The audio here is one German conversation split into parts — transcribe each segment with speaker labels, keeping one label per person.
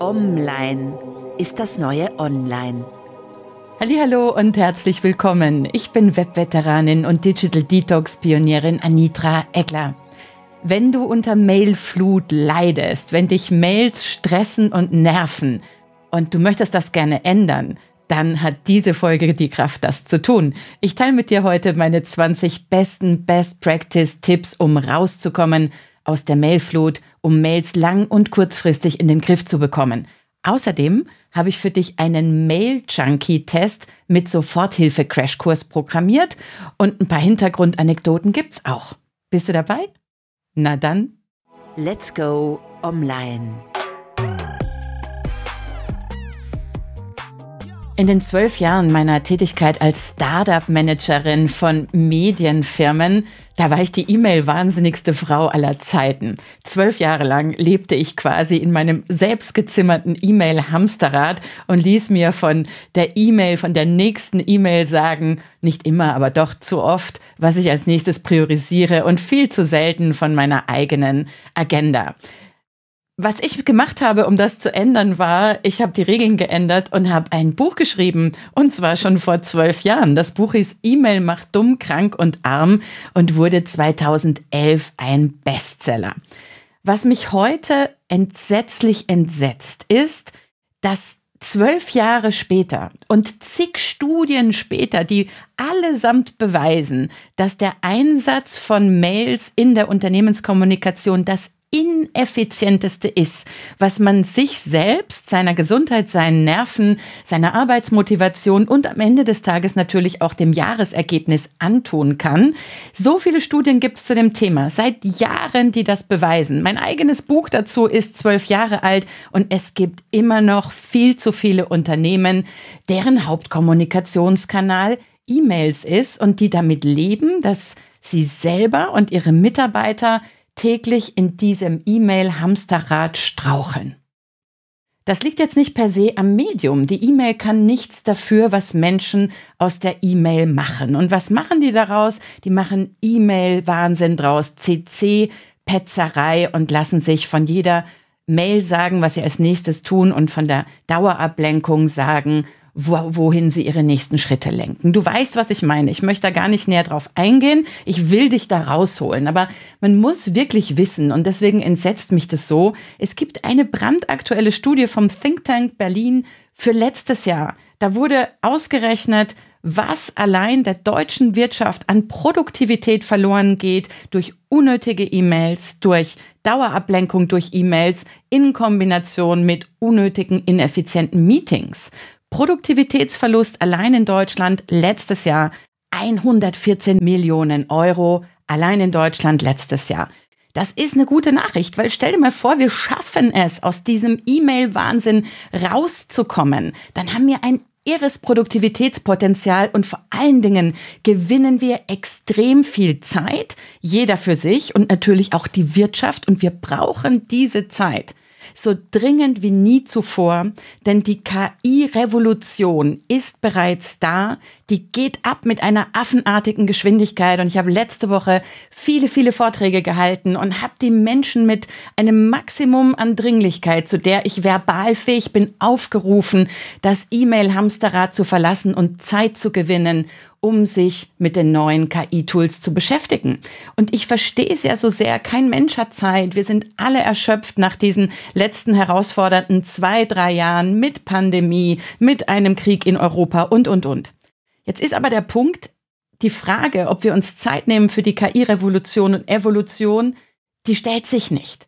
Speaker 1: Online ist das neue Online. Hallo und herzlich willkommen. Ich bin Webveteranin und Digital Detox Pionierin Anitra Eckler. Wenn du unter Mailflut leidest, wenn dich Mails stressen und nerven und du möchtest das gerne ändern, dann hat diese Folge die Kraft, das zu tun. Ich teile mit dir heute meine 20 besten Best Practice Tipps, um rauszukommen aus der Mailflut um Mails lang und kurzfristig in den Griff zu bekommen. Außerdem habe ich für dich einen Mail-Junkie-Test mit Soforthilfe-Crashkurs programmiert und ein paar Hintergrundanekdoten gibt's auch. Bist du dabei? Na dann, let's go online. In den zwölf Jahren meiner Tätigkeit als Startup-Managerin von Medienfirmen, da war ich die E-Mail-wahnsinnigste Frau aller Zeiten. Zwölf Jahre lang lebte ich quasi in meinem selbstgezimmerten E-Mail-Hamsterrad und ließ mir von der E-Mail, von der nächsten E-Mail sagen, nicht immer, aber doch zu oft, was ich als nächstes priorisiere und viel zu selten von meiner eigenen Agenda was ich gemacht habe, um das zu ändern, war, ich habe die Regeln geändert und habe ein Buch geschrieben. Und zwar schon vor zwölf Jahren. Das Buch hieß E-Mail macht dumm, krank und arm und wurde 2011 ein Bestseller. Was mich heute entsetzlich entsetzt, ist, dass zwölf Jahre später und zig Studien später, die allesamt beweisen, dass der Einsatz von Mails in der Unternehmenskommunikation das ineffizienteste ist, was man sich selbst, seiner Gesundheit, seinen Nerven, seiner Arbeitsmotivation und am Ende des Tages natürlich auch dem Jahresergebnis antun kann. So viele Studien gibt es zu dem Thema, seit Jahren, die das beweisen. Mein eigenes Buch dazu ist zwölf Jahre alt und es gibt immer noch viel zu viele Unternehmen, deren Hauptkommunikationskanal E-Mails ist und die damit leben, dass sie selber und ihre Mitarbeiter täglich in diesem E-Mail-Hamsterrad straucheln. Das liegt jetzt nicht per se am Medium. Die E-Mail kann nichts dafür, was Menschen aus der E-Mail machen. Und was machen die daraus? Die machen E-Mail-Wahnsinn draus, CC, Petzerei und lassen sich von jeder Mail sagen, was sie als nächstes tun und von der Dauerablenkung sagen, wohin sie ihre nächsten Schritte lenken. Du weißt, was ich meine. Ich möchte da gar nicht näher drauf eingehen. Ich will dich da rausholen. Aber man muss wirklich wissen, und deswegen entsetzt mich das so, es gibt eine brandaktuelle Studie vom Think Tank Berlin für letztes Jahr. Da wurde ausgerechnet, was allein der deutschen Wirtschaft an Produktivität verloren geht durch unnötige E-Mails, durch Dauerablenkung durch E-Mails in Kombination mit unnötigen, ineffizienten Meetings. Produktivitätsverlust allein in Deutschland letztes Jahr 114 Millionen Euro allein in Deutschland letztes Jahr. Das ist eine gute Nachricht, weil stell dir mal vor, wir schaffen es, aus diesem E-Mail-Wahnsinn rauszukommen. Dann haben wir ein irres Produktivitätspotenzial und vor allen Dingen gewinnen wir extrem viel Zeit, jeder für sich und natürlich auch die Wirtschaft und wir brauchen diese Zeit so dringend wie nie zuvor, denn die KI-Revolution ist bereits da, die geht ab mit einer affenartigen Geschwindigkeit und ich habe letzte Woche viele, viele Vorträge gehalten und habe die Menschen mit einem Maximum an Dringlichkeit, zu der ich verbal fähig bin, aufgerufen, das E-Mail-Hamsterrad zu verlassen und Zeit zu gewinnen um sich mit den neuen KI-Tools zu beschäftigen. Und ich verstehe es ja so sehr, kein Mensch hat Zeit. Wir sind alle erschöpft nach diesen letzten herausfordernden zwei, drei Jahren mit Pandemie, mit einem Krieg in Europa und, und, und. Jetzt ist aber der Punkt, die Frage, ob wir uns Zeit nehmen für die KI-Revolution und Evolution, die stellt sich nicht.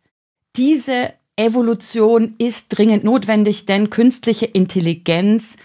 Speaker 1: Diese Evolution ist dringend notwendig, denn künstliche Intelligenz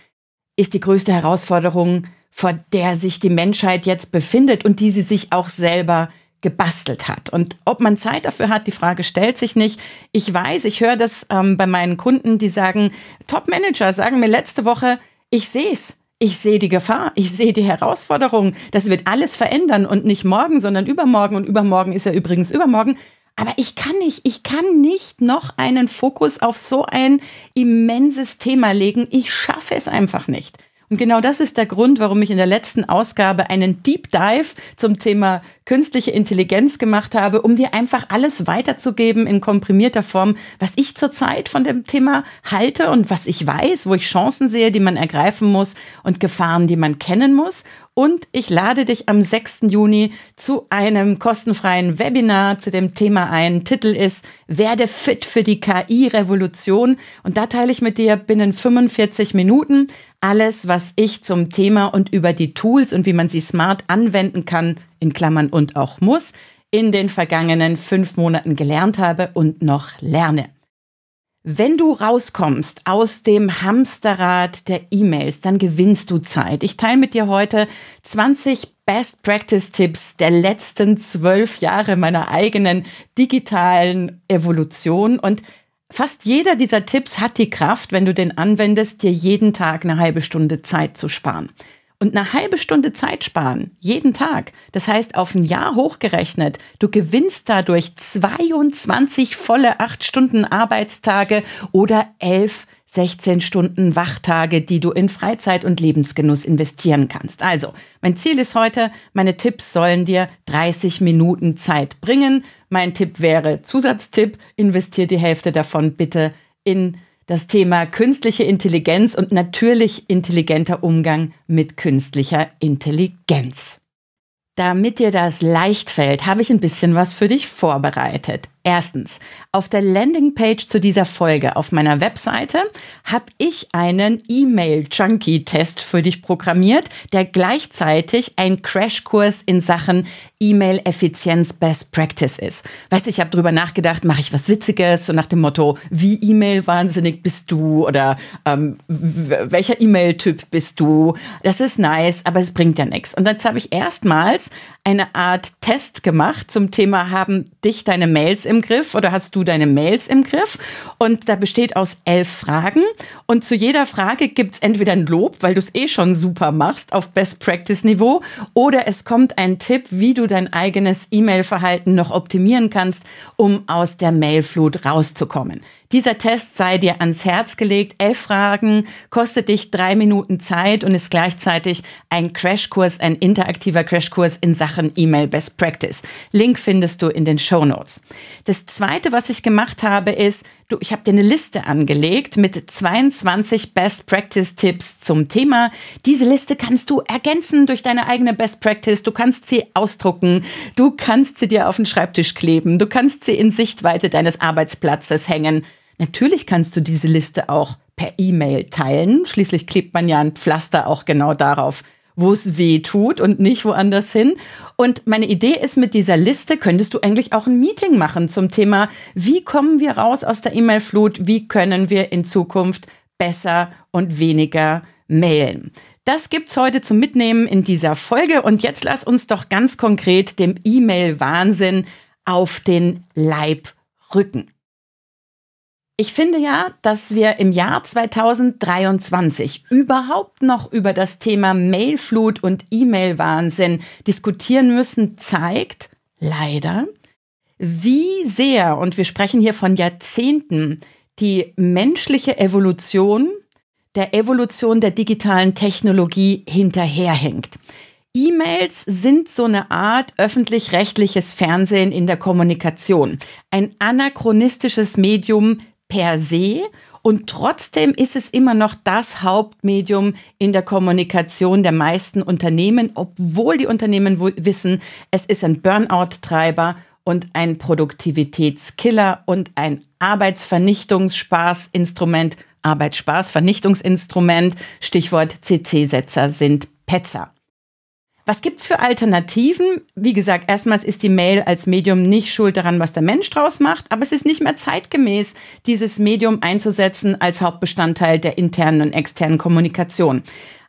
Speaker 1: ist die größte Herausforderung vor der sich die Menschheit jetzt befindet und die sie sich auch selber gebastelt hat. Und ob man Zeit dafür hat, die Frage stellt sich nicht. Ich weiß, ich höre das ähm, bei meinen Kunden, die sagen, Top-Manager sagen mir letzte Woche, ich sehe es. Ich sehe die Gefahr, ich sehe die Herausforderung. Das wird alles verändern und nicht morgen, sondern übermorgen. Und übermorgen ist ja übrigens übermorgen. Aber ich kann nicht, ich kann nicht noch einen Fokus auf so ein immenses Thema legen. Ich schaffe es einfach nicht. Und genau das ist der Grund, warum ich in der letzten Ausgabe einen Deep Dive zum Thema künstliche Intelligenz gemacht habe, um dir einfach alles weiterzugeben in komprimierter Form, was ich zurzeit von dem Thema halte und was ich weiß, wo ich Chancen sehe, die man ergreifen muss und Gefahren, die man kennen muss und ich lade dich am 6. Juni zu einem kostenfreien Webinar zu dem Thema ein. Titel ist Werde fit für die KI-Revolution. Und da teile ich mit dir binnen 45 Minuten alles, was ich zum Thema und über die Tools und wie man sie smart anwenden kann, in Klammern und auch muss, in den vergangenen fünf Monaten gelernt habe und noch lerne. Wenn du rauskommst aus dem Hamsterrad der E-Mails, dann gewinnst du Zeit. Ich teile mit dir heute 20 Best Practice Tipps der letzten zwölf Jahre meiner eigenen digitalen Evolution und Fast jeder dieser Tipps hat die Kraft, wenn du den anwendest, dir jeden Tag eine halbe Stunde Zeit zu sparen und eine halbe Stunde Zeit sparen, jeden Tag. Das heißt, auf ein Jahr hochgerechnet, du gewinnst dadurch 22 volle 8 Stunden Arbeitstage oder 11 16 Stunden Wachtage, die du in Freizeit und Lebensgenuss investieren kannst. Also, mein Ziel ist heute, meine Tipps sollen dir 30 Minuten Zeit bringen. Mein Tipp wäre, Zusatztipp, investier die Hälfte davon bitte in das Thema künstliche Intelligenz und natürlich intelligenter Umgang mit künstlicher Intelligenz. Damit dir das leicht fällt, habe ich ein bisschen was für dich vorbereitet. Erstens, auf der Landingpage zu dieser Folge auf meiner Webseite habe ich einen E-Mail-Junkie-Test für dich programmiert, der gleichzeitig ein Crashkurs in Sachen E-Mail-Effizienz Best Practice ist. Weißt du, ich habe drüber nachgedacht, mache ich was Witziges, so nach dem Motto, wie E-Mail-wahnsinnig bist du oder ähm, welcher E-Mail-Typ bist du? Das ist nice, aber es bringt ja nichts. Und jetzt habe ich erstmals eine Art Test gemacht zum Thema, haben dich deine Mails im Griff oder hast du deine Mails im Griff? Und da besteht aus elf Fragen. Und zu jeder Frage gibt es entweder ein Lob, weil du es eh schon super machst auf Best-Practice-Niveau, oder es kommt ein Tipp, wie du dein eigenes E-Mail-Verhalten noch optimieren kannst, um aus der Mailflut rauszukommen. Dieser Test sei dir ans Herz gelegt. Elf Fragen, kostet dich drei Minuten Zeit und ist gleichzeitig ein Crashkurs, ein interaktiver Crashkurs in Sachen E-Mail Best Practice. Link findest du in den Show Notes. Das zweite, was ich gemacht habe, ist, du, ich habe dir eine Liste angelegt mit 22 Best Practice Tipps zum Thema. Diese Liste kannst du ergänzen durch deine eigene Best Practice. Du kannst sie ausdrucken. Du kannst sie dir auf den Schreibtisch kleben. Du kannst sie in Sichtweite deines Arbeitsplatzes hängen. Natürlich kannst du diese Liste auch per E-Mail teilen. Schließlich klebt man ja ein Pflaster auch genau darauf, wo es weh tut und nicht woanders hin. Und meine Idee ist, mit dieser Liste könntest du eigentlich auch ein Meeting machen zum Thema, wie kommen wir raus aus der E-Mail-Flut, wie können wir in Zukunft besser und weniger mailen. Das gibt's heute zum Mitnehmen in dieser Folge und jetzt lass uns doch ganz konkret dem E-Mail-Wahnsinn auf den Leib rücken. Ich finde ja, dass wir im Jahr 2023 überhaupt noch über das Thema Mailflut und E-Mail-Wahnsinn diskutieren müssen, zeigt leider, wie sehr, und wir sprechen hier von Jahrzehnten, die menschliche Evolution der Evolution der digitalen Technologie hinterherhängt. E-Mails sind so eine Art öffentlich-rechtliches Fernsehen in der Kommunikation. Ein anachronistisches Medium per se und trotzdem ist es immer noch das Hauptmedium in der Kommunikation der meisten Unternehmen, obwohl die Unternehmen wissen, es ist ein Burnout-Treiber und ein Produktivitätskiller und ein Arbeitsvernichtungsspaßinstrument, Arbeitsspaßvernichtungsinstrument, Stichwort CC-Setzer sind Petzer. Was gibt's für Alternativen? Wie gesagt, erstmals ist die Mail als Medium nicht schuld daran, was der Mensch draus macht, aber es ist nicht mehr zeitgemäß, dieses Medium einzusetzen als Hauptbestandteil der internen und externen Kommunikation.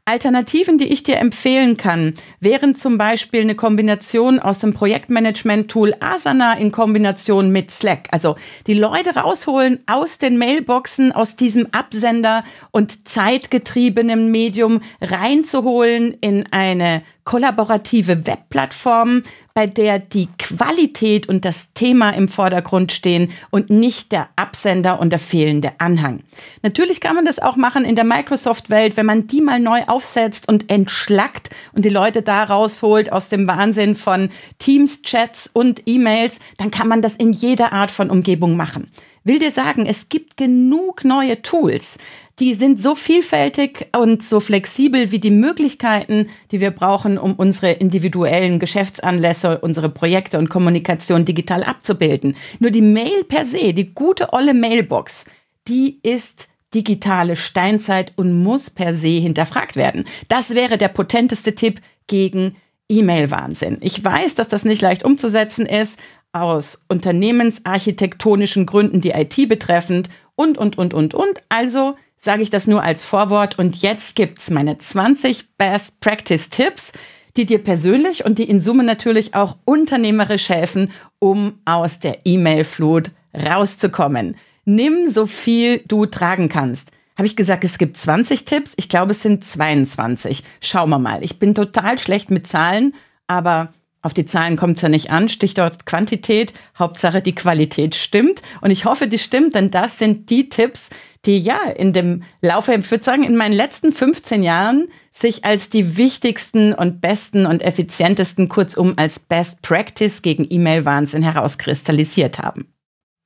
Speaker 1: Alternativen, die ich dir empfehlen kann, wären zum Beispiel eine Kombination aus dem Projektmanagement-Tool Asana in Kombination mit Slack. Also die Leute rausholen aus den Mailboxen, aus diesem Absender und zeitgetriebenen Medium reinzuholen in eine kollaborative Webplattform, bei der die Qualität und das Thema im Vordergrund stehen und nicht der Absender und der fehlende Anhang. Natürlich kann man das auch machen in der Microsoft-Welt, wenn man die mal neu aufsetzt und entschlackt und die Leute da rausholt aus dem Wahnsinn von Teams, Chats und E-Mails, dann kann man das in jeder Art von Umgebung machen will dir sagen, es gibt genug neue Tools. Die sind so vielfältig und so flexibel wie die Möglichkeiten, die wir brauchen, um unsere individuellen Geschäftsanlässe, unsere Projekte und Kommunikation digital abzubilden. Nur die Mail per se, die gute olle Mailbox, die ist digitale Steinzeit und muss per se hinterfragt werden. Das wäre der potenteste Tipp gegen E-Mail-Wahnsinn. Ich weiß, dass das nicht leicht umzusetzen ist aus unternehmensarchitektonischen Gründen die IT betreffend und, und, und, und, und. Also sage ich das nur als Vorwort und jetzt gibt es meine 20 Best Practice Tipps, die dir persönlich und die in Summe natürlich auch unternehmerisch helfen, um aus der E-Mail-Flut rauszukommen. Nimm so viel du tragen kannst. Habe ich gesagt, es gibt 20 Tipps? Ich glaube, es sind 22. Schauen wir mal. Ich bin total schlecht mit Zahlen, aber auf die Zahlen kommt es ja nicht an. Stichwort Quantität, Hauptsache die Qualität stimmt. Und ich hoffe, die stimmt, denn das sind die Tipps, die ja in dem Laufe, ich würde sagen, in meinen letzten 15 Jahren sich als die wichtigsten und besten und effizientesten, kurzum als Best Practice gegen E-Mail-Wahnsinn herauskristallisiert haben.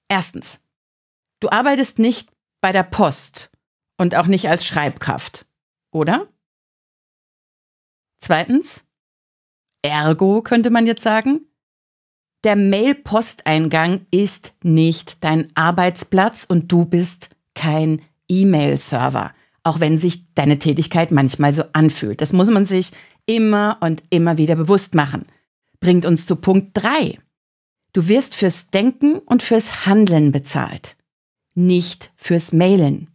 Speaker 1: Erstens, du arbeitest nicht bei der Post und auch nicht als Schreibkraft, oder? Zweitens, Ergo könnte man jetzt sagen, der Mail-Posteingang ist nicht dein Arbeitsplatz und du bist kein E-Mail-Server, auch wenn sich deine Tätigkeit manchmal so anfühlt. Das muss man sich immer und immer wieder bewusst machen. Bringt uns zu Punkt 3. Du wirst fürs Denken und fürs Handeln bezahlt, nicht fürs Mailen.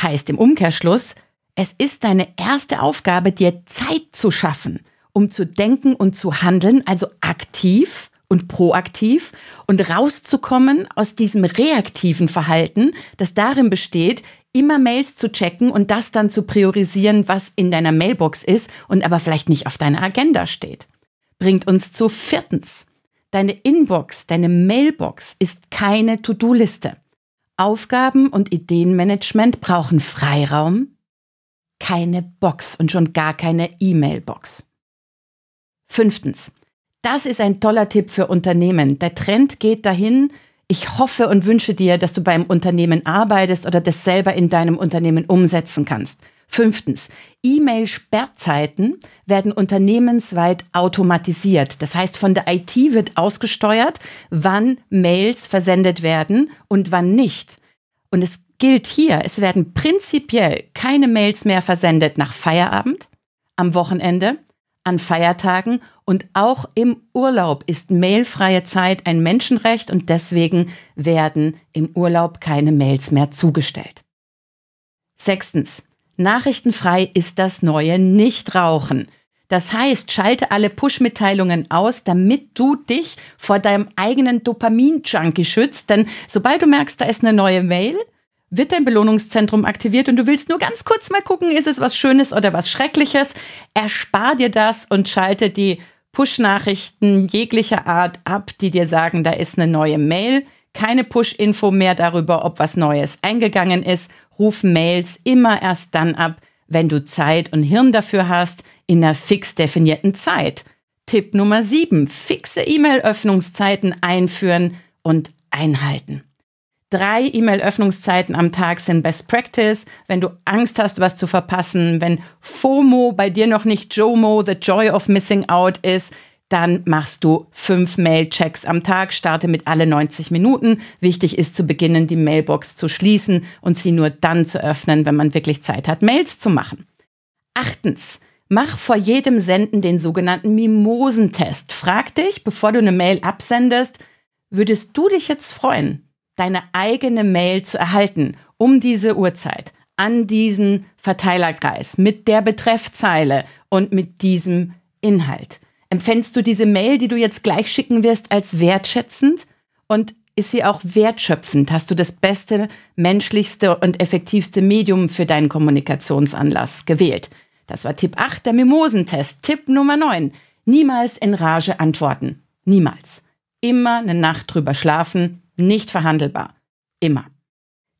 Speaker 1: Heißt im Umkehrschluss, es ist deine erste Aufgabe, dir Zeit zu schaffen um zu denken und zu handeln, also aktiv und proaktiv und rauszukommen aus diesem reaktiven Verhalten, das darin besteht, immer Mails zu checken und das dann zu priorisieren, was in deiner Mailbox ist und aber vielleicht nicht auf deiner Agenda steht. Bringt uns zu viertens. Deine Inbox, deine Mailbox ist keine To-Do-Liste. Aufgaben und Ideenmanagement brauchen Freiraum, keine Box und schon gar keine E-Mail-Box. Fünftens, das ist ein toller Tipp für Unternehmen. Der Trend geht dahin. Ich hoffe und wünsche dir, dass du beim Unternehmen arbeitest oder das selber in deinem Unternehmen umsetzen kannst. Fünftens, E-Mail-Sperrzeiten werden unternehmensweit automatisiert. Das heißt, von der IT wird ausgesteuert, wann Mails versendet werden und wann nicht. Und es gilt hier, es werden prinzipiell keine Mails mehr versendet nach Feierabend, am Wochenende an Feiertagen und auch im Urlaub ist mailfreie Zeit ein Menschenrecht und deswegen werden im Urlaub keine Mails mehr zugestellt. Sechstens. Nachrichtenfrei ist das neue Nichtrauchen. Das heißt, schalte alle Push-Mitteilungen aus, damit du dich vor deinem eigenen Dopamin-Junkie schützt. Denn sobald du merkst, da ist eine neue Mail, wird dein Belohnungszentrum aktiviert und du willst nur ganz kurz mal gucken, ist es was Schönes oder was Schreckliches, erspar dir das und schalte die Push-Nachrichten jeglicher Art ab, die dir sagen, da ist eine neue Mail. Keine Push-Info mehr darüber, ob was Neues eingegangen ist. Ruf Mails immer erst dann ab, wenn du Zeit und Hirn dafür hast, in einer fix definierten Zeit. Tipp Nummer 7. Fixe E-Mail-Öffnungszeiten einführen und einhalten. Drei E-Mail-Öffnungszeiten am Tag sind Best Practice. Wenn du Angst hast, was zu verpassen, wenn FOMO bei dir noch nicht JOMO, The Joy of Missing Out ist, dann machst du fünf Mail-Checks am Tag, starte mit alle 90 Minuten. Wichtig ist zu beginnen, die Mailbox zu schließen und sie nur dann zu öffnen, wenn man wirklich Zeit hat, Mails zu machen. Achtens, mach vor jedem Senden den sogenannten Mimosentest. Frag dich, bevor du eine Mail absendest, würdest du dich jetzt freuen, deine eigene Mail zu erhalten um diese Uhrzeit an diesen Verteilerkreis mit der Betreffzeile und mit diesem Inhalt. Empfängst du diese Mail, die du jetzt gleich schicken wirst, als wertschätzend und ist sie auch wertschöpfend? Hast du das beste, menschlichste und effektivste Medium für deinen Kommunikationsanlass gewählt? Das war Tipp 8, der Mimosentest. Tipp Nummer 9. Niemals in Rage antworten. Niemals. Immer eine Nacht drüber schlafen, nicht verhandelbar. Immer.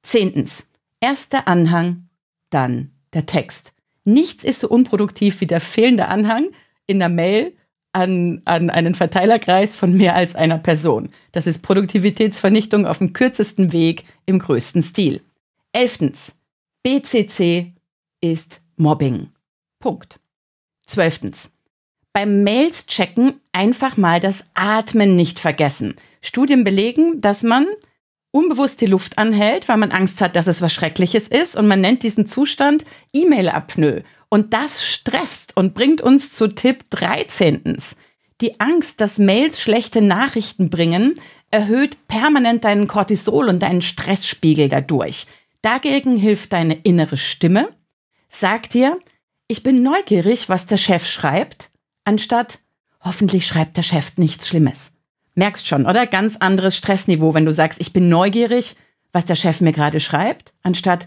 Speaker 1: Zehntens. Erst der Anhang, dann der Text. Nichts ist so unproduktiv wie der fehlende Anhang in der Mail an, an einen Verteilerkreis von mehr als einer Person. Das ist Produktivitätsvernichtung auf dem kürzesten Weg im größten Stil. Elftens. BCC ist Mobbing. Punkt. Zwölftens. Beim Mails checken einfach mal das Atmen nicht vergessen. Studien belegen, dass man unbewusst die Luft anhält, weil man Angst hat, dass es was Schreckliches ist. Und man nennt diesen Zustand E-Mail-Apnoe. Und das stresst und bringt uns zu Tipp 13. Die Angst, dass Mails schlechte Nachrichten bringen, erhöht permanent deinen Cortisol und deinen Stressspiegel dadurch. Dagegen hilft deine innere Stimme. Sag dir, ich bin neugierig, was der Chef schreibt. Anstatt, hoffentlich schreibt der Chef nichts Schlimmes. Merkst schon, oder? Ganz anderes Stressniveau, wenn du sagst, ich bin neugierig, was der Chef mir gerade schreibt, anstatt,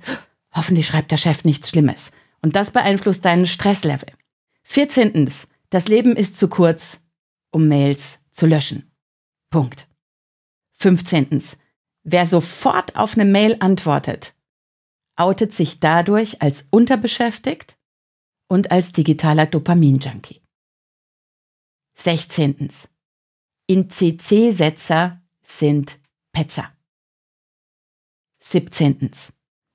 Speaker 1: hoffentlich schreibt der Chef nichts Schlimmes. Und das beeinflusst deinen Stresslevel. Vierzehntens, das Leben ist zu kurz, um Mails zu löschen. Punkt. Fünfzehntens, wer sofort auf eine Mail antwortet, outet sich dadurch als unterbeschäftigt und als digitaler Dopamin-Junkie. 16. In-CC-Setzer sind Petzer. 17.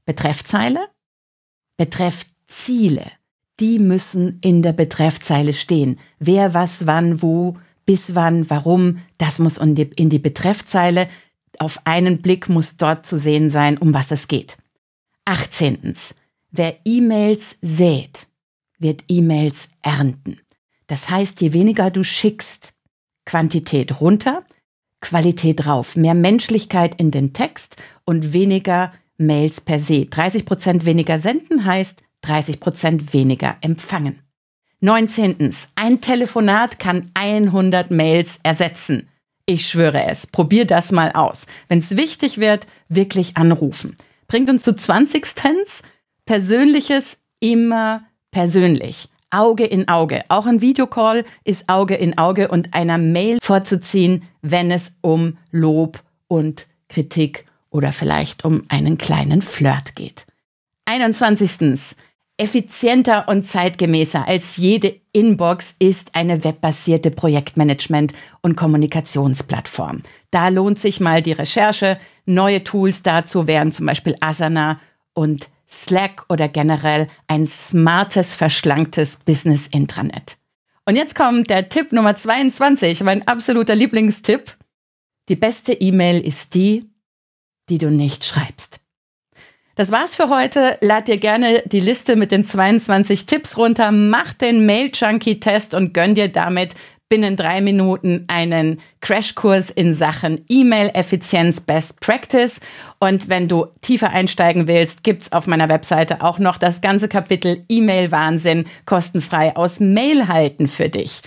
Speaker 1: Betreffzeile. Betreffziele. Die müssen in der Betreffzeile stehen. Wer, was, wann, wo, bis wann, warum, das muss in die, in die Betreffzeile. Auf einen Blick muss dort zu sehen sein, um was es geht. 18. Wer E-Mails sät, wird E-Mails ernten. Das heißt, je weniger du schickst, Quantität runter, Qualität drauf, mehr Menschlichkeit in den Text und weniger Mails per se. 30 Prozent weniger senden heißt 30 Prozent weniger empfangen. 19. Ein Telefonat kann 100 Mails ersetzen. Ich schwöre es, probier das mal aus. Wenn es wichtig wird, wirklich anrufen. Bringt uns zu 20. Persönliches immer persönlich. Auge in Auge. Auch ein Videocall ist Auge in Auge und einer Mail vorzuziehen, wenn es um Lob und Kritik oder vielleicht um einen kleinen Flirt geht. 21. Effizienter und zeitgemäßer als jede Inbox ist eine webbasierte Projektmanagement- und Kommunikationsplattform. Da lohnt sich mal die Recherche. Neue Tools dazu wären zum Beispiel Asana und Slack oder generell ein smartes, verschlanktes Business-Intranet. Und jetzt kommt der Tipp Nummer 22, mein absoluter Lieblingstipp. Die beste E-Mail ist die, die du nicht schreibst. Das war's für heute. Lad dir gerne die Liste mit den 22 Tipps runter, mach den Mail Junkie Test und gönn dir damit binnen drei Minuten einen Crashkurs in Sachen E-Mail-Effizienz Best Practice. Und wenn du tiefer einsteigen willst, gibt es auf meiner Webseite auch noch das ganze Kapitel E-Mail-Wahnsinn kostenfrei aus Mail halten für dich.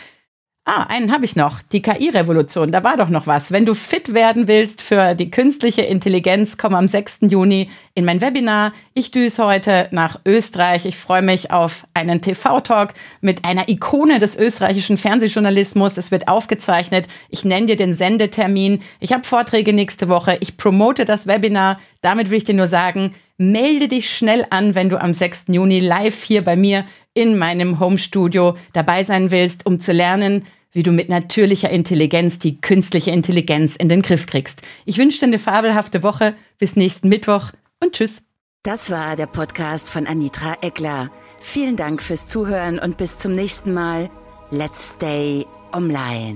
Speaker 1: Ah, einen habe ich noch. Die KI-Revolution, da war doch noch was. Wenn du fit werden willst für die künstliche Intelligenz, komm am 6. Juni in mein Webinar. Ich düse heute nach Österreich. Ich freue mich auf einen TV-Talk mit einer Ikone des österreichischen Fernsehjournalismus. Es wird aufgezeichnet. Ich nenne dir den Sendetermin. Ich habe Vorträge nächste Woche. Ich promote das Webinar. Damit will ich dir nur sagen, Melde dich schnell an, wenn du am 6. Juni live hier bei mir in meinem Homestudio dabei sein willst, um zu lernen, wie du mit natürlicher Intelligenz die künstliche Intelligenz in den Griff kriegst. Ich wünsche dir eine fabelhafte Woche. Bis nächsten Mittwoch und tschüss. Das war der Podcast von Anitra Eckler. Vielen Dank fürs Zuhören und bis zum nächsten Mal. Let's stay online.